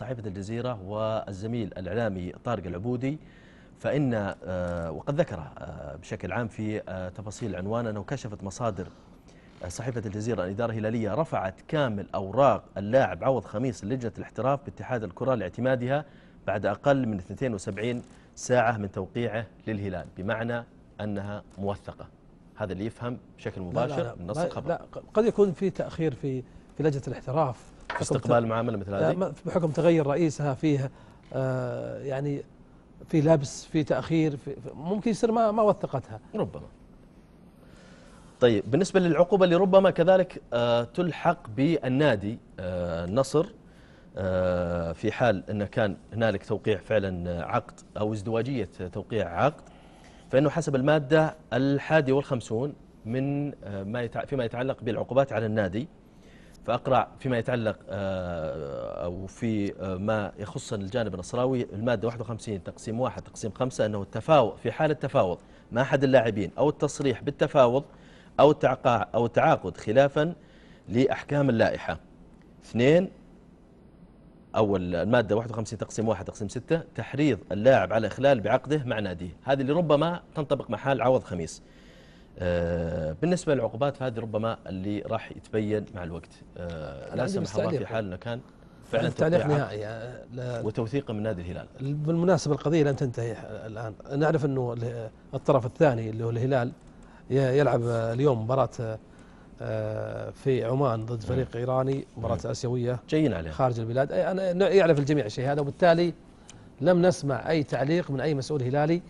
صحيفة الجزيرة والزميل الإعلامي طارق العبودي فإن آه، وقد ذكر آه، بشكل عام في آه، تفاصيل العنوان أنه كشفت مصادر صحيفة الجزيرة أن إدارة هلالية رفعت كامل أوراق اللاعب عوض خميس لجنة الاحتراف باتحاد الكرة لاعتمادها بعد أقل من 72 ساعة من توقيعه للهلال بمعنى أنها موثقة هذا اللي يفهم بشكل مباشر لا لا لا من نص الخبر لا قد يكون في تأخير في في لجنة الاحتراف بحكم استقبال معامله مثل هذه بحكم تغير رئيسها فيها آه، يعني في لبس في تاخير في ممكن يصير ما ما وثقتها ربما طيب بالنسبه للعقوبه اللي ربما كذلك آه، تلحق بالنادي النصر آه، في حال انه كان هنالك توقيع فعلا عقد او ازدواجيه توقيع عقد فانه حسب الماده الحادي والخمسون من ما فيما يتعلق بالعقوبات على النادي فأقرع فيما يتعلق آه، أو في آه، ما يخص الجانب النصراوي المادة 51 تقسيم 1 تقسيم 5 أنه التفاوض في حال التفاوض مع أحد اللاعبين أو التصريح بالتفاوض أو التعقاع أو التعاقد خلافا لأحكام اللائحة اثنين أول المادة 51 تقسيم 1 تقسيم 6 تحريض اللاعب على إخلال بعقده مع ناديه هذه اللي ربما تنطبق مع حال عوض خميس آه، بالنسبه للعقوبات فهذه ربما اللي راح يتبين مع الوقت آه، لا سمح الله في حال انه كان فعلا تعليق نهائي وتوثيقه من نادي الهلال بالمناسبه القضيه لن تنتهي الان نعرف انه الطرف الثاني اللي هو الهلال يلعب اليوم مباراه آه، في عمان ضد فريق ايراني مباراه اسيويه جايين عليها خارج البلاد انا يعرف الجميع شيء هذا وبالتالي لم نسمع اي تعليق من اي مسؤول هلالي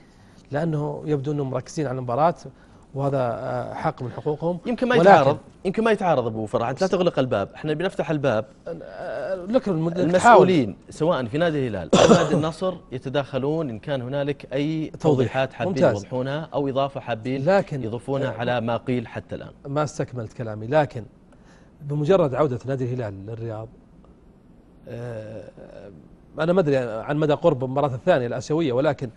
لانه يبدو انهم مركزين على المباراه وهذا آه، حق من حقوقهم يمكن ما يتعارض يمكن ما يتعارض ابو فرع انت لا تغلق الباب احنا بنفتح الباب آه، لك المسؤولين سواء في نادي الهلال او نادي النصر يتداخلون ان كان هنالك اي توضيحات حابين يوضحونها او اضافه حابين لكن يضيفونها آه، على ما قيل حتى الان ما استكملت كلامي لكن بمجرد عوده نادي الهلال للرياض انا ما ادري عن مدى قرب المباراه الثانيه الاسيويه ولكن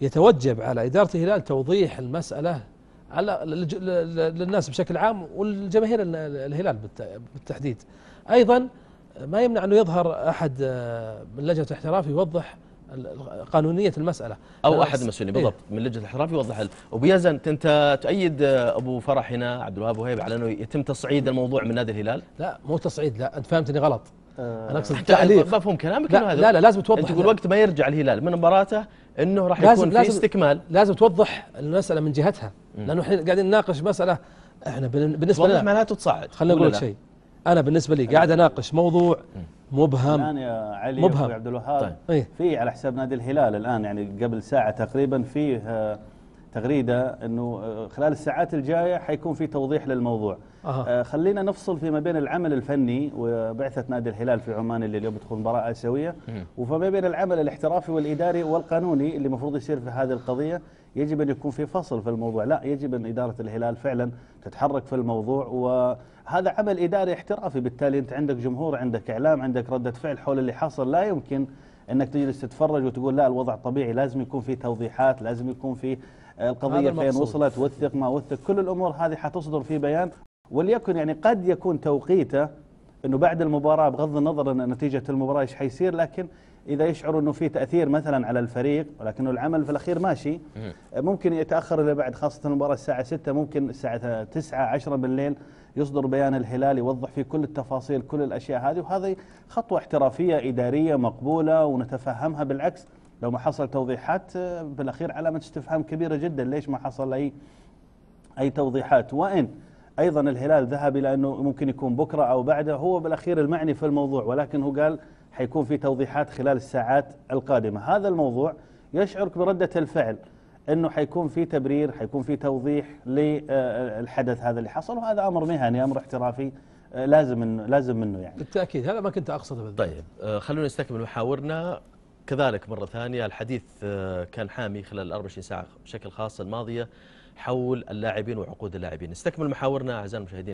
يتوجب على اداره الهلال توضيح المساله على للناس بشكل عام والجماهير الهلال بالتحديد ايضا ما يمنع انه يظهر احد آه، من لجنه الاحتراف يوضح قانونيه المساله او احد المسؤولين إيه. بالضبط إيه؟ من لجنه الاحتراف يوضح وبيزن يزن انت تؤيد آه، ابو فرح هنا عبد الوهاب وهيب على انه يتم تصعيد الموضوع من نادي الهلال لا مو تصعيد لا انت فهمتني غلط آه انا اقصد تعليق مفهوم كلامك لا, لا لا لازم توضح انت تقول وقت ما يرجع الهلال من مباراته انه راح يكون في استكمال لازم توضح المساله من جهتها لانه احنا قاعدين نناقش مساله احنا بالنسبه لنا معناته تصعد خلينا نقول شيء انا بالنسبه لي قاعد اناقش موضوع مبهم الان يا علي مبهم عبد الوهاب طيب. إيه. في على حساب نادي الهلال الان يعني قبل ساعه تقريبا فيه آه، تغريده انه آه، خلال الساعات الجايه حيكون في توضيح للموضوع أه. خلينا نفصل فيما بين العمل الفني وبعثه نادي الهلال في عمان اللي اليوم بتكون مباراه اسيويه وفما بين العمل الاحترافي والاداري والقانوني اللي المفروض يصير في هذه القضيه يجب ان يكون في فصل في الموضوع لا يجب ان اداره الهلال فعلا تتحرك في الموضوع وهذا عمل اداري احترافي بالتالي انت عندك جمهور عندك اعلام عندك رده فعل حول اللي حصل لا يمكن انك تجلس تتفرج وتقول لا الوضع طبيعي لازم يكون في توضيحات لازم يكون في آه، القضيه فين وصلت وثق ما وثق كل الامور هذه حتصدر في بيان وليكن يعني قد يكون توقيته انه بعد المباراه بغض النظر ان نتيجه المباراه ايش حيصير لكن اذا يشعر انه في تاثير مثلا على الفريق ولكنه العمل في الاخير ماشي ممكن يتاخر الى بعد خاصه المباراه الساعه 6 ممكن الساعه 9 10 بالليل يصدر بيان الهلال يوضح فيه كل التفاصيل كل الاشياء هذه وهذه خطوه احترافيه اداريه مقبوله ونتفهمها بالعكس لو ما حصل توضيحات بالاخير آه، علامه استفهام كبيره جدا ليش ما حصل اي اي توضيحات وان ايضا الهلال ذهب الى انه ممكن يكون بكره او بعده هو بالاخير المعني في الموضوع ولكن هو قال حيكون في توضيحات خلال الساعات القادمه هذا الموضوع يشعرك برده الفعل انه حيكون في تبرير حيكون في توضيح للحدث هذا اللي حصل وهذا امر مهني امر احترافي آه، لازم منه لازم منه يعني بالتاكيد هذا ما كنت اقصده بالذات طيب آه، خلونا نستكمل محاورنا كذلك مره ثانيه الحديث آه، كان حامي خلال 24 ساعه بشكل خاص الماضيه حول اللاعبين وعقود اللاعبين نستكمل محاورنا أعزائي المشاهدين